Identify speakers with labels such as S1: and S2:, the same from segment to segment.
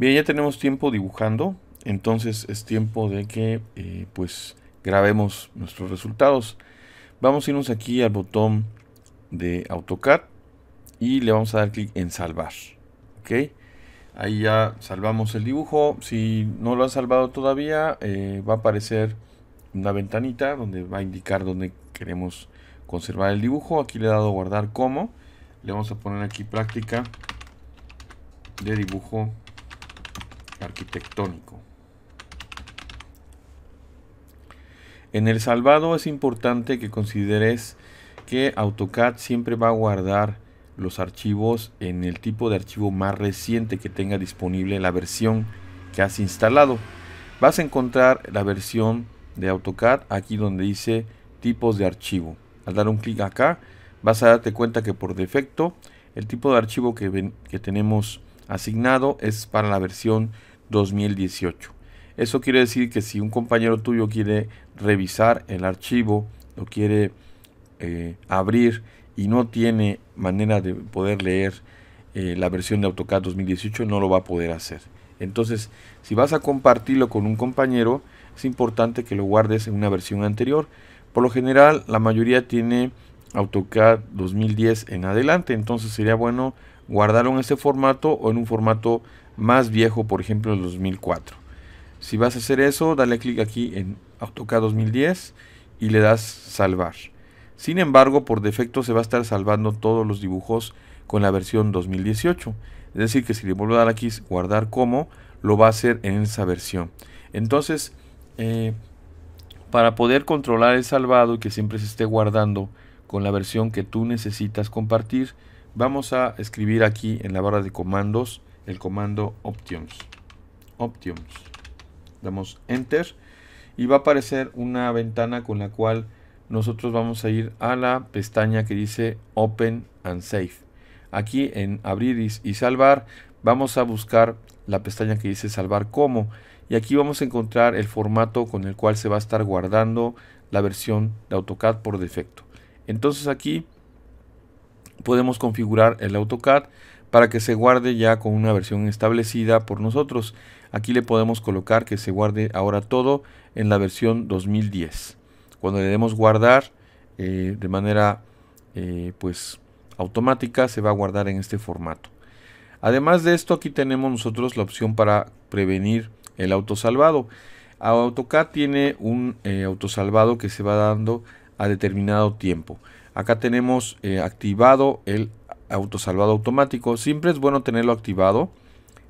S1: Bien, ya tenemos tiempo dibujando, entonces es tiempo de que eh, pues grabemos nuestros resultados. Vamos a irnos aquí al botón de AutoCAD y le vamos a dar clic en salvar. ¿ok? Ahí ya salvamos el dibujo. Si no lo ha salvado todavía, eh, va a aparecer una ventanita donde va a indicar dónde queremos conservar el dibujo. Aquí le he dado guardar como. Le vamos a poner aquí práctica de dibujo arquitectónico. En el salvado es importante que consideres que AutoCAD siempre va a guardar los archivos en el tipo de archivo más reciente que tenga disponible la versión que has instalado. Vas a encontrar la versión de AutoCAD aquí donde dice tipos de archivo. Al dar un clic acá vas a darte cuenta que por defecto el tipo de archivo que, que tenemos asignado es para la versión 2018. Eso quiere decir que si un compañero tuyo quiere revisar el archivo, lo quiere eh, abrir y no tiene manera de poder leer eh, la versión de AutoCAD 2018, no lo va a poder hacer. Entonces, si vas a compartirlo con un compañero, es importante que lo guardes en una versión anterior. Por lo general, la mayoría tiene AutoCAD 2010 en adelante, entonces sería bueno guardarlo en ese formato o en un formato más viejo, por ejemplo, el 2004. Si vas a hacer eso, dale clic aquí en AutoCAD 2010 y le das salvar. Sin embargo, por defecto se va a estar salvando todos los dibujos con la versión 2018. Es decir, que si le vuelvo a dar aquí guardar como, lo va a hacer en esa versión. Entonces, eh, para poder controlar el salvado y que siempre se esté guardando con la versión que tú necesitas compartir, vamos a escribir aquí en la barra de comandos el comando options. Options. Damos enter y va a aparecer una ventana con la cual nosotros vamos a ir a la pestaña que dice Open and Save. Aquí en abrir y salvar vamos a buscar la pestaña que dice salvar como y aquí vamos a encontrar el formato con el cual se va a estar guardando la versión de AutoCAD por defecto. Entonces aquí podemos configurar el AutoCAD para que se guarde ya con una versión establecida por nosotros. Aquí le podemos colocar que se guarde ahora todo en la versión 2010. Cuando le demos guardar eh, de manera eh, pues automática se va a guardar en este formato. Además de esto aquí tenemos nosotros la opción para prevenir el autosalvado. AutoCAD tiene un eh, autosalvado que se va dando a determinado tiempo. Acá tenemos activado el autosalvado automático, siempre es bueno tenerlo activado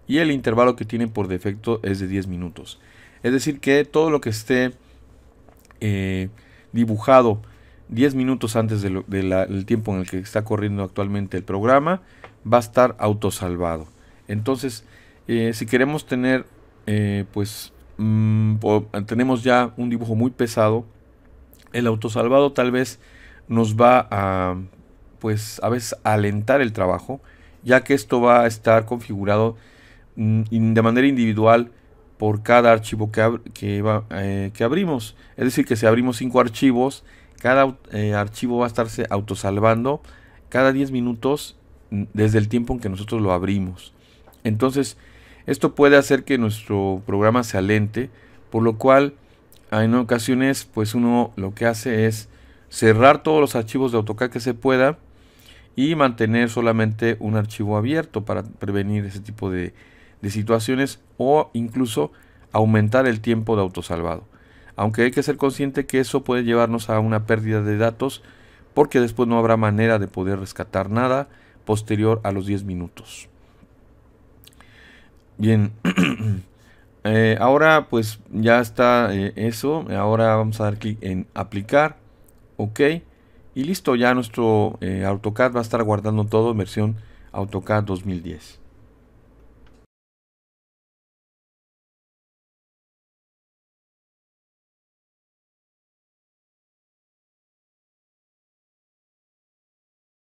S1: y el intervalo que tiene por defecto es de 10 minutos. Es decir, que todo lo que esté eh, dibujado 10 minutos antes del tiempo en el que está corriendo actualmente el programa va a estar autosalvado. Entonces, eh, si queremos tener, eh, pues, mm, tenemos ya un dibujo muy pesado, el autosalvado tal vez nos va a pues a veces alentar el trabajo, ya que esto va a estar configurado mm, de manera individual por cada archivo que, que, eh, que, abrimos. Es decir, que si abrimos 5 archivos, cada eh, archivo va a estarse autosalvando cada 10 minutos mm, desde el tiempo en que nosotros lo abrimos. Entonces, esto puede hacer que nuestro programa se alente, por lo cual en ocasiones pues uno lo que hace es cerrar todos los archivos de AutoCAD que se pueda y mantener solamente un archivo abierto para prevenir ese tipo de, situaciones o incluso aumentar el tiempo de autosalvado. Aunque hay que ser consciente que eso puede llevarnos a una pérdida de datos porque después no habrá manera de poder rescatar nada posterior a los 10 minutos. Bien, eh, ahora pues ya está eh, eso. Ahora vamos a dar clic en aplicar. Ok. Y listo, ya nuestro eh, AutoCAD va a estar guardando todo en versión AutoCAD 2010.